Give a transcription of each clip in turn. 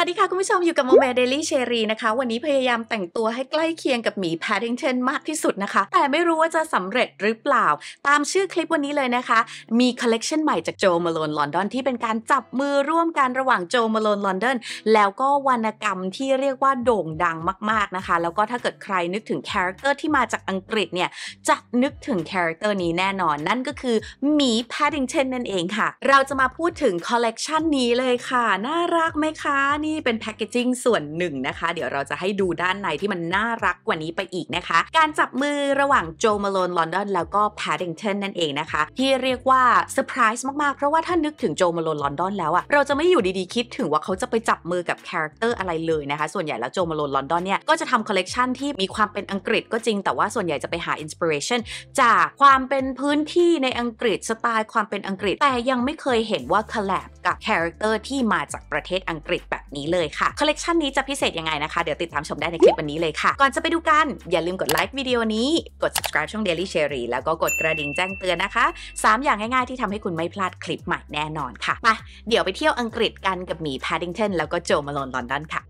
วัสดีค่ะ คุณผู้ชมอยู่กับโมเมเดลี่เชอรีนะคะวันนี้พยายามแต่งตัวให้ใกล้เคียงกับหมีแพดดิงเทนมากที่สุดนะคะ แต่ไม่รู้ว่าจะสำเร็จหรือเปล่า ตามชื่อคลิปวันนี้เลยนะคะ มีคอลเลกชันใหม่จากโจมาโลนลอนดอนที่เป็นการจับมือร่วมกันระหว่างโจมาโลนลอนดอนแล้วก็วรรณกรรมที่เรียกว่าโด่งดังมาก ๆนะคะ แล้วก็ถ้าเกิดใครนึกถึงคาแรคเตอร์ที่มาจากอังกฤษเนี่ยจะนึกถึงคาแรคเตอร์นี้แน่นอนนั่นก็คือหมีแพดดิงเทนนั่นเองค่ะเราจะมาพูดถึงคอลเลกชันนี้เลยค่ะ น่ารักไหมคะนี่เป็นแพคเกจิ้งส่วนหนึ่งนะคะ เดี๋ยวเราจะให้ดูด้านในที่มันน่ารักกว่านี้ไปอีกนะคะ การจับมือระหว่างโจมาโลนลอนดอนแล้วก็แพดดิงเทนนั่นเองนะคะ ที่เรียกว่าเซอร์ไพรส์มากๆ เพราะว่าถ้านึกถึงโจมาโลนลอนดอนแล้วอะเราจะไม่อยู่ดีๆคิดถึงว่าเขาจะไปจับมือกับคาแรคเตอร์อะไรเลยนะคะ ส่วนใหญ่แล้วโจมาโลนลอนดอนเนี่ย ก็จะทำคอลเลกชันที่มีความเป็นอังกฤษก็จริง แต่ว่าส่วนใหญ่จะไปหาอินสปิเรชันจากความเป็นพื้นที่ในอังกฤษสไตล์ความเป็นอังกฤษแต่ยังไม่เคยเห็นว่าคอลแลบกับคาแรคเตอร์ที่มาจากประเทศอังกฤษแบบนี้เลยค่ะคอลเลกชันนี้จะพิเศษยังไงนะคะ เดี๋ยวติดตามชมได้ในคลิปวันนี้เลยค่ะ ก่อนจะไปดูกัน อย่าลืมกดไลค์วิดีโอนี้ กด subscribe ช่อง Daily Cherry แล้วก็กดกระดิ่งแจ้งเตือนนะคะ 3 อย่างง่ายๆที่ทำให้คุณไม่พลาดคลิปใหม่แน่นอนค่ะ มาเดี๋ยวไปเที่ยวอังกฤษกันกับหมีพาดิงตันแล้วก็โจมาลอนลอนดอนค่ะ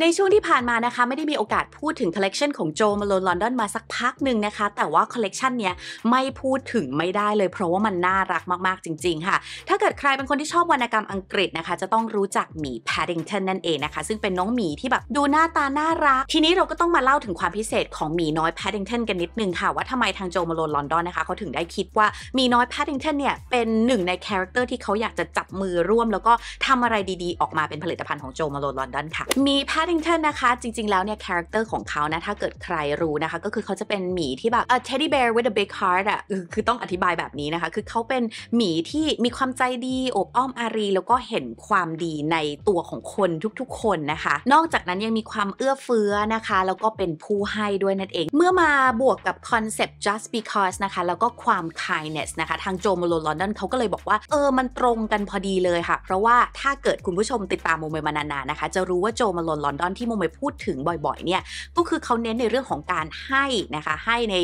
ในช่วงที่ผ่านมานะคะไม่ได้มีโอกาสพูดถึงคอลเลกชันของโจมาลอนลอนดอนมาสักพักหนึ่งนะคะ แต่ว่าคอลเลกชันเนี้ยไม่พูดถึงไม่ได้เลยเพราะว่ามันน่ารักมากๆ จริง ๆค่ะ ถ้าเกิดใครเป็นคนที่ชอบวรรณกรรมอังกฤษนะคะ จะต้องรู้จักหมีแพดดิงตันนั่นเองนะคะซึ่งเป็นน้องหมีที่แบบดูหน้าตาน่ารัก ทีนี้เราก็ต้องมาเล่าถึงความพิเศษของหมีน้อยแพดดิงตันกันนิดนึงค่ะ ว่าทำไมทางโจมาลอนลอนดอนนะคะเขาถึงได้คิดว่าหมีน้อยแพดดิงตันเนี่ยเป็นหนึ่งในคาแรคเตอร์ที่เขาอยากจะจับมือร่วม แล้วก็ทำอะไรดีๆออกมาเป็นผลิตภัณฑ์ของโจมาลอนลอนดอนค่ะมีแดดิงตันนะคะจริงๆแล้วเนี่ยคาแรคเตอร์ของเขานะ ถ้าเกิดใครรู้นะคะ ก็คือเขาจะเป็นหมีที่แบบเออ teddy bear with a big heart อ่ะคือต้องอธิบายแบบนี้นะคะ คือเขาเป็นหมีที่มีความใจดีอบอ้อมอารี แล้วก็เห็นความดีในตัวของคนทุกๆคนนะคะ นอกจากนั้นยังมีความเอื้อเฟื้อนะคะ แล้วก็เป็นผู้ให้ด้วยนั่นเอง เมื่อมาบวกกับคอนเซปต์ just because นะคะ แล้วก็ความ kindness นะคะ ทางโจมโลลอนดอนเขาก็เลยบอกว่าเออมันตรงกันพอดีเลยค่ะ เพราะว่าถ้าเกิดคุณผู้ชมติดตามโมเม์มานานๆนะคะจะรู้ว่าโจมโลลอนดอนที่โมเมพูดถึงบ่อยๆเนี่ยก็คือเขาเน้นในเรื่องของการให้นะคะ ให้ใน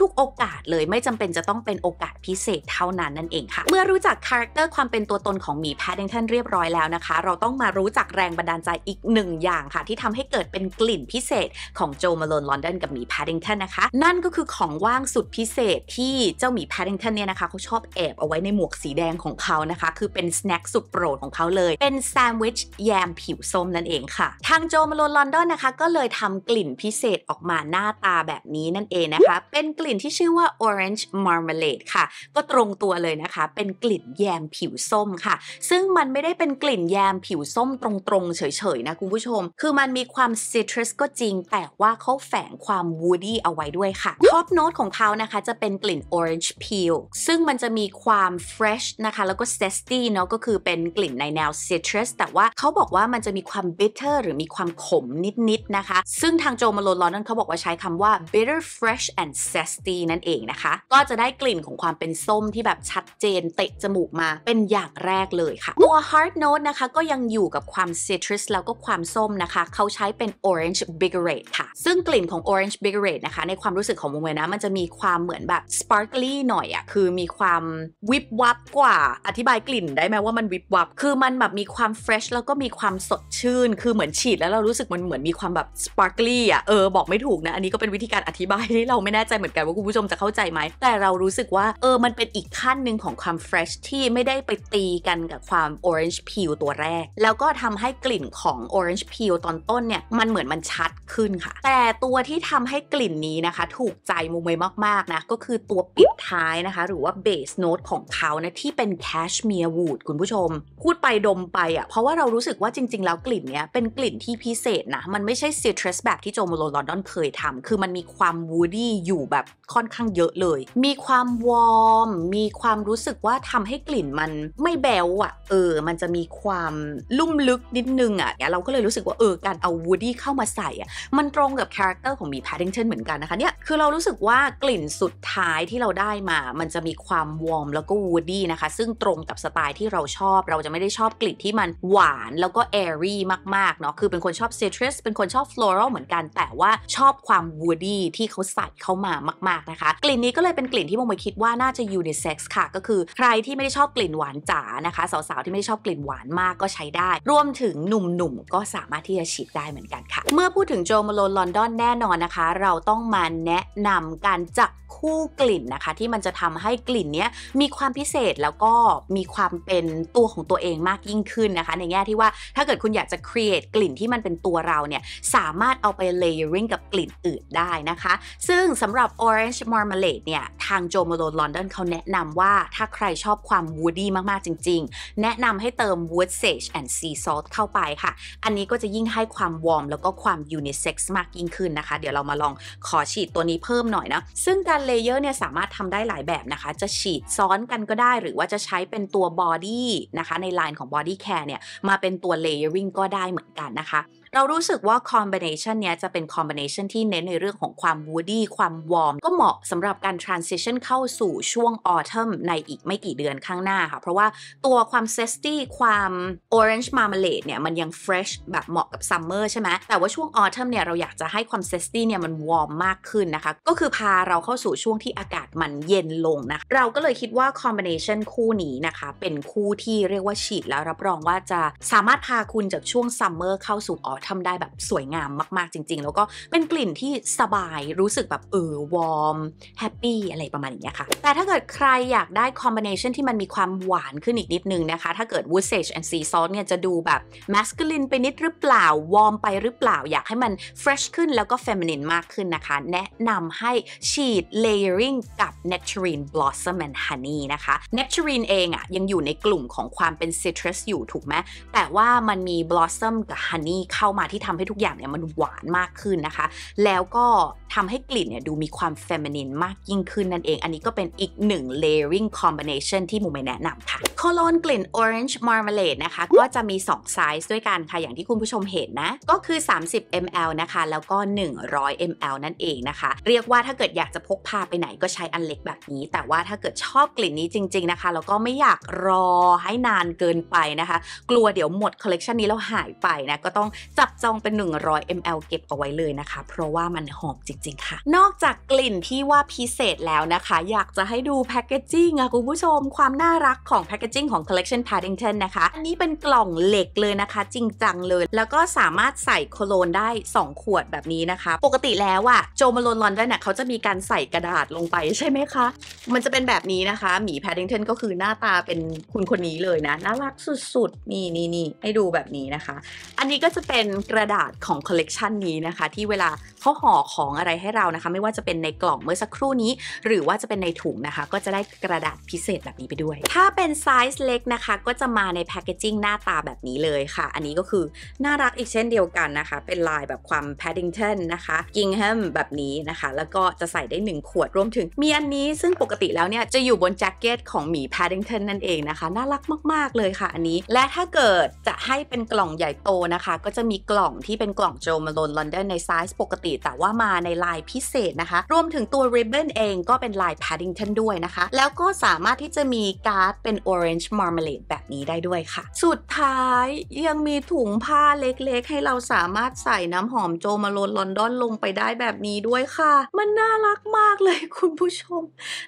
ทุกๆโอกาสเลยไม่จำเป็นจะต้องเป็นโอกาสพิเศษเท่านั้นนั่นเองค่ะ เมื่อรู้จักคาแรคเตอร์ความเป็นตัวตนของหมีแพดดิงตันเรียบร้อยแล้วนะคะ เราต้องมารู้จักแรงบันดาลใจอีกหนึ่งอย่างค่ะ ที่ทำให้เกิดเป็นกลิ่นพิเศษของโจมาโลนลอนดอนกับหมีแพดดิงตันนะคะ นั่นก็คือของว่างสุดพิเศษที่เจ้าหมีแพดดิงตันเนี่ยนะคะเขาชอบแอบเอาไว้ในหมวกสีแดงของเขานะคะ คือเป็นสแน็คสุดโปรดของเขาเลยเป็นแซนด์วิชแยมผิวส้มนั่นเองค่ะทางโจโมาลนลอนดอนนะคะก็เลยทำกลิ่นพิเศษออกมาหน้าตาแบบนี้นั่นเองนะคะ เป็นกลิ่นที่ชื่อว่า orange marmalade ค่ะ ก็ตรงตัวเลยนะคะเป็นกลิ่นแยมผิวส้มค่ะ ซึ่งมันไม่ได้เป็นกลิ่นแยมผิวส้มตรงๆเฉยๆนะคุณผู้ชม คือมันมีความซิตรัสก็จริงแต่ว่าเขาแฝงความูดดี้เอาไว้ด้วยค่ะท็อปโน้ตของเขานะคะจะเป็นกลิ่น orange peel ซึ่งมันจะมีความ fresh นะคะแล้วก็ zesty เนาะก็คือเป็นกลิ่นในแนวซิตรัสแต่ว่าเขาบอกว่ามันจะมีความ bitter หรือมีความขมนิดๆนนะคะ ซึ่งทางโจมาโลนนั้นเขาบอกว่าใช้คำว่า bitter fresh and zesty นั่นเองนะคะ ก็จะได้กลิ่นของความเป็นส้มที่แบบชัดเจนเตะจมูกมาเป็นอย่างแรกเลยค่ะตัว hard note นะคะ ก็ยังอยู่กับความ citrus แล้วก็ความส้มนะคะ เขาใช้เป็น orange bigarate ค่ะ ซึ่งกลิ่นของ orange bigarate นะคะ ในความรู้สึกของมงเวนะมันจะมีความเหมือนแบบ sparkly หน่อยอะ่ะคือมีความวิบวับกว่าอธิบายกลิ่นได้ไหมว่ามันวิบวับคือมันแบบมีความ fresh แล้วก็มีความสดชื่น คือเหมือนฉีดแล้วเรารารู้สึกมันเหมือนมีความแบบสปาร์กลี่อ่ะ เออ บอกไม่ถูกนะ อันนี้ก็เป็นวิธีการอธิบายที่เราไม่แน่ใจเหมือนกันว่าคุณผู้ชมจะเข้าใจไหมแต่เรารู้สึกว่าเออมันเป็นอีกขั้นหนึ่งของความเฟรชที่ไม่ได้ไปตีกันกับความออเรนจ์พิวตัวแรก แล้วก็ทำให้กลิ่นของออเรนจ์พิวตอนต้นเนี่ย มันเหมือนมันชัดขึ้นค่ะ แต่ตัวที่ทำให้กลิ่นนี้นะคะ ถูกใจมุมเมยมากๆนะก็คือตัวปิดท้ายนะคะ หรือว่าเบสโน้ตของเขานะที่เป็นแคชเมียร์วูดคุณผู้ชม พูดไปดมไปอ่ะเพราะว่าเรารู้สึกว่าจริงๆแล้วกลิ่นเนี้ยเป็นกลิ่นที่พิิเศษนะมันไม่ใช่ซิตรัสแบบที่โจมโลลอนดอนเคยทำคือมันมีความวูดี้อยู่แบบค่อนข้างเยอะเลย มีความวอร์ม มีความรู้สึกว่าทำให้กลิ่นมันไม่แบวอะ่ะ เออ มันจะมีความลุ่มลึกนิดนึงอะ่ะเนี่ยเราก็เลยรู้สึกว่า เออ การเอาวูดี้เข้ามาใส่อะ่ะ มันตรงกับคาแรคเตอร์ของมีแพดดิงเชนเหมือนกันนะคะ เนี่ย คือเรารู้สึกว่ากลิ่นสุดท้ายที่เราได้มา มันจะมีความวอร์มแล้วก็วูดี้นะคะ ซึ่งตรงกับสไตล์ที่เราชอบ เราจะไม่ได้ชอบกลิ่นที่มันหวานแล้วก็แอรี่มาก ๆ เนาะคือเป็นคนนชอบ citrus เป็นคนชอบ floral เหมือนกัน แต่ว่าชอบความ woody ที่เขาใส่เข้ามามากๆนะคะ กลิ่นนี้ก็เลยเป็นกลิ่นที่โมคิดว่าน่าจะ unisex ค่ะ ก็คือใครที่ไม่ได้ชอบกลิ่นหวานจ๋านะคะ สาวๆ ที่ไม่ได้ชอบกลิ่นหวานมากก็ใช้ได้รวมถึงหนุ่มๆ ก็สามารถที่จะฉีดได้เหมือนกันค่ะ เมื่อพูดถึงโจมาโลนลอนดอนแน่นอนนะคะ เราต้องมาแนะนำการจับคู่กลิ่นนะคะ ที่มันจะทำให้กลิ่นนี้มีความพิเศษแล้วก็มีความเป็นตัวของตัวเองมากยิ่งขึ้นนะคะ ในแง่ที่ว่าถ้าเกิดคุณอยากจะ create กลิ่นที่มันันเป็นตัวเราเนี่ย สามารถเอาไป layering กับกลิ่นอื่นได้นะคะ ซึ่งสำหรับ orange marmalade เนี่ยทางโจมโลนลอนดอนเขาแนะนำว่าถ้าใครชอบความ woody มากๆ จริงๆ แนะนำให้เติม wood sage and sea salt เข้าไปค่ะ อันนี้ก็จะยิ่งให้ความวอร์มแล้วก็ความ unisex มากยิ่งขึ้นนะคะ เดี๋ยวเรามาลองขอฉีดตัวนี้เพิ่มหน่อยนะ ซึ่งการเลเยอร์เนี่ยสามารถทำได้หลายแบบนะคะ จะฉีดซ้อนกันก็ได้หรือว่าจะใช้เป็นตัว body นะคะในไลน์ของ body care เนี่ยมาเป็นตัว layering ก็ได้เหมือนกันนะคะเรารู้สึกว่าคอมบิเนชันเนี้ยจะเป็นคอมบิเนชันที่เน้นในเรื่องของความวูดี้ความวอร์มก็เหมาะสำหรับการทรานซิชันเข้าสู่ช่วงออทัมในอีกไม่กี่เดือนข้างหน้าค่ะเพราะว่าตัวความเซสตี้ความออเรนจ์มาร์มาเลดเนี่ยมันยังเฟรชแบบเหมาะกับซัมเมอร์ใช่ไหมแต่ว่าช่วงออทัมเนี่ยเราอยากจะให้ความเซสตี้เนี่ยมันวอร์มมากขึ้นนะคะ ก็คือพาเราเข้าสู่ช่วงที่อากาศมันเย็นลงนะคะเราก็เลยคิดว่าคอมบิเนชันคู่นี้นะคะ เป็นคู่ที่เรียกว่าฉีดแล้วรับรองว่าจะสามารถพาคุณจากช่วงซัมเมอร์เข้าสู่ออทำได้แบบสวยงามมากๆจริง ๆ แล้วก็เป็นกลิ่นที่สบายรู้สึกแบบเออวอร์มแฮปปี้อะไรประมาณนี้ค่ะแต่ถ้าเกิดใครอยากได้คอมบิเนชันที่มันมีความหวานขึ้นอีกนิดนึงนะคะ ถ้าเกิด Woodage and Sea Salt เนี่ยจะดูแบบแมสคูลินไปนิดหรือเปล่าวอร์มไปหรือเปล่าอยากให้มันเฟรชขึ้นแล้วก็เฟมินินมากขึ้นนะคะ แนะนำให้ฉีด Layering กับ Nectarine Blossom and Honey นะคะ Nectarine เองอะยังอยู่ในกลุ่มของความเป็น Citrus อยู่ถูกไหมแต่ว่ามันมี Blossom กับ Honey เข้าามาที่ทำให้ทุกอย่างเนี่ยมันหวานมากขึ้นนะคะ แล้วก็ทำให้กลิ่นเนี่ยดูมีความเฟมินินมากยิ่งขึ้นนั่นเอง อันนี้ก็เป็นอีกหนึ่ง layering combination ที่มูไม่แนะนำค่ะโคโลนกลิ่น orange marmalade นะคะ ก็จะมี2ไซส์ด้วยกันค่ะ อย่างที่คุณผู้ชมเห็นนะ ก็คือ 30 ml นะคะ แล้วก็ 100 ml นั่นเองนะคะ เรียกว่าถ้าเกิดอยากจะพกพาไปไหนก็ใช้อันเล็กแบบนี้ แต่ว่าถ้าเกิดชอบกลิ่นนี้จริง ๆนะคะแล้วก็ไม่อยากรอให้นานเกินไปนะคะ กลัวเดี๋ยวหมดคอลเลกชันนี้แล้วหายไปนะก็ต้องจับจองเป็น 100 ml เก็บเอาไว้เลยนะคะ เพราะว่ามันหอมจริงริงๆค่ะนอกจากกลิ่นที่ว่าพิเศษแล้วนะคะ อยากจะให้ดูแพคเกจิ้งคะคุณผู้ชมความน่ารักของแพคเกจิ้งของ Collection Paddington นะคะ อันนี้เป็นกล่องเหล็กเลยนะคะ จริงจังเลย แล้วก็สามารถใส่โคโลนได้ 2 ขวดแบบนี้นะคะ ปกติแล้วอะโจมาลลนลอนด้นเนี่ยเขาจะมีการใส่กระดาษลงไปใช่ไหมคะ มันจะเป็นแบบนี้นะคะ หมีแพดดิง t o นก็คือหน้าตาเป็นคุณคนนี้เลยนะ น่ารักสุดๆนี่นี่นี่ให้ดูแบบนี้นะคะ อันนี้ก็จะเป็นกระดาษของคอลเลกชันนี้นะคะที่เวลาเขาห่อของอะไรไรให้เรานะคะ ไม่ว่าจะเป็นในกล่องเมื่อสักครู่นี้ หรือว่าจะเป็นในถุงนะคะ ก็จะได้กระดาษพิเศษแบบนี้ไปด้วย ถ้าเป็นไซส์เล็กนะคะ ก็จะมาในแพคเกจิ้งหน้าตาแบบนี้เลยค่ะ อันนี้ก็คือน่ารักอีกเช่นเดียวกันนะคะ เป็นลายแบบความแพดดิงเทนนะคะกิงแฮมแบบนี้นะคะ แล้วก็จะใส่ได้ 1 ขวดรวมถึงมีอันนี้ซึ่งปกติแล้วเนี่ยจะอยู่บนแจ็คเก็ตของหมีแพดดิงเทนนั่นเองนะคะ น่ารักมากๆเลยค่ะ อันนี้และถ้าเกิดจะให้เป็นกล่องใหญ่โตนะคะ ก็จะมีกล่องที่เป็นกล่องโจมาลอนลอนดอนในไซส์ปกติ แต่ว่ามาในลายพิเศษนะคะ รวมถึงตัวริบเบิ้ลเองก็เป็นลาย p a ด d i n g t o ด้วยนะคะ แล้วก็สามารถที่จะมีการ์ดเป็น Orange Marmalade แบบนี้ได้ด้วยค่ะ สุดท้ายยังมีถุงผ้าเล็กๆ ให้เราสามารถใส่น้ำหอมโจมาลนลอนดอนลงไปได้แบบนี้ด้วยค่ะ มันน่ารักมากเลยคุณผู้ชม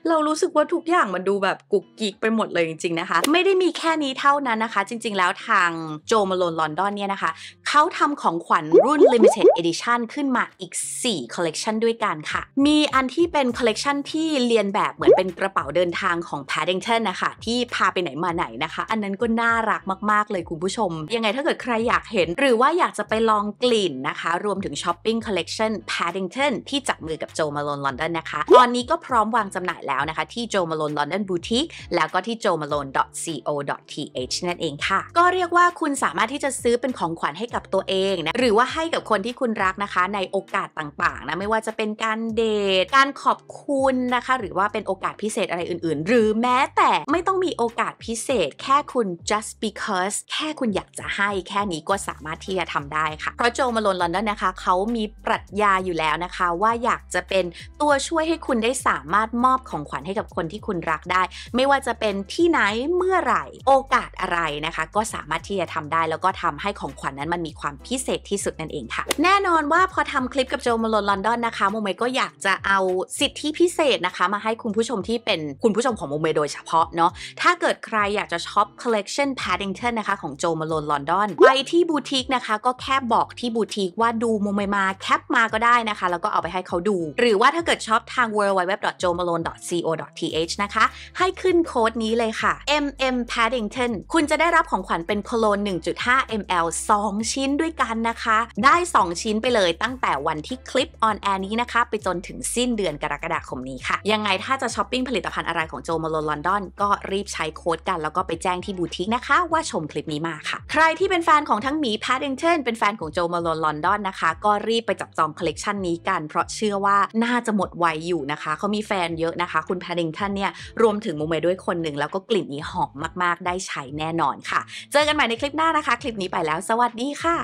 เรารู้สึกว่าทุกอย่างมันดูแบบกุกกิกไปหมดเลยจริงๆนะคะ ไม่ได้มีแค่นี้เท่านั้นนะคะ จริงๆแล้วทางโจมาลนลอนดอนเนี่ยนะคะเขาทำของขวัญรุ่น limited edition ขึ้นมาอีก4 collection ชันด้วยกันค่ะ มีอันที่เป็นคอลเลกชันที่เรียนแบบเหมือนเป็นกระเป๋าเดินทางของ Paddington นะคะที่พาไปไหนมาไหนนะคะอันนั้นก็น่ารักมากๆเลยคุณผู้ชม ยังไงถ้าเกิดใครอยากเห็นหรือว่าอยากจะไปลองกลิ่นนะคะ รวมถึงช้อปปิ้งคอลเลกชัน Paddington ที่จับมือกับโจมาลอนลอนดอนนะคะตอนนี้ก็พร้อมวางจำหน่ายแล้วนะคะ ที่โจมาลอนลอนดอนบูติกแล้วก็ที่โจมาลอน c o t h นั่นเองค่ะ ก็เรียกว่าคุณสามารถที่จะซื้อเป็นของขวัญให้กับตัวเองนะหรือว่าให้กับคนที่คุณรักนะคะ ในโอกาสต่างๆนะไม่ว่าว่าจะเป็นการเดทการขอบคุณนะคะหรือว่าเป็นโอกาสพิเศษอะไรอื่นๆ หรือแม้แต่ไม่ต้องมีโอกาสพิเศษแค่คุณ just because แค่คุณอยากจะให้ แค่นี้ก็สามารถที่จะทำได้ค่ะเพราะโจมาลอนลอนดอนนะคะเขามีปรัชญาอยู่แล้วนะคะ ว่าอยากจะเป็นตัวช่วยให้คุณได้สามารถมอบของขวัญให้กับคนที่คุณรักได้ ไม่ว่าจะเป็นที่ไหนเมื่อไหร่โอกาสอะไรนะคะ ก็สามารถที่จะทำได้ แล้วก็ทำให้ของขวัญนนั้นมันมีความพิเศษที่สุดนั่นเองค่ะ แน่นอนว่าพอทำคลิปกับโจมาลอนลอนดอนนะคะโมเมก็อยากจะเอาสิทธิพิเศษนะคะ มาให้คุณผู้ชมที่เป็นคุณผู้ชมของโมเมโดยเฉพาะเนาะ ถ้าเกิดใครอยากจะช็อปคอลเลกชันแพดดิงเทนนะคะของโจมาลอนลอนดอนไปที่บูติกนะคะก็แค่บอกที่บูติกว่าดูโมเมมา แคปมาก็ได้นะคะแล้วก็เอาไปให้เขาดู หรือว่าถ้าเกิดช็อปทาง w w w j o m a l o n e c o t h นะคะ ให้ขึ้นโค้ดนี้เลยค่ะ mm paddington คุณจะได้รับของขวัญเป็นโคโลน 1.5 ml 2 ชิ้นด้วยกันนะคะ ได้ 2 ชิ้นไปเลยตั้งแต่วันที่คลิปออนแอร์นี้นะคะ ไปจนถึงสิ้นเดือนกรกฎาคมนี้ค่ะ ยังไงถ้าจะช้อปปิ้งผลิตภัณฑ์อะไรของโจมาลลอนดอนก็รีบใช้โค้ดกันแล้วก็ไปแจ้งที่บูติกนะคะ ว่าชมคลิปนี้มาค่ะ ใครที่เป็นแฟนของทั้งหมีแพดดิงเทนเป็นแฟนของโจมาลลอนดอนนะคะ ก็รีบไปจับจองคอลเลกชันนี้กันเพราะเชื่อว่าน่าจะหมดไวอยู่นะคะเขามีแฟนเยอะนะคะ คุณแพดดิงเทนเนี่ยรวมถึงมูเมด้วยคนหนึ่งแล้วก็กลิ่นนี้หอมมากๆ ได้ใช้แน่นอนค่ะ เจอกันใหม่ในคลิปหน้านะคะ คลิปนี้ไปแล้ว สวัสดีค่ะ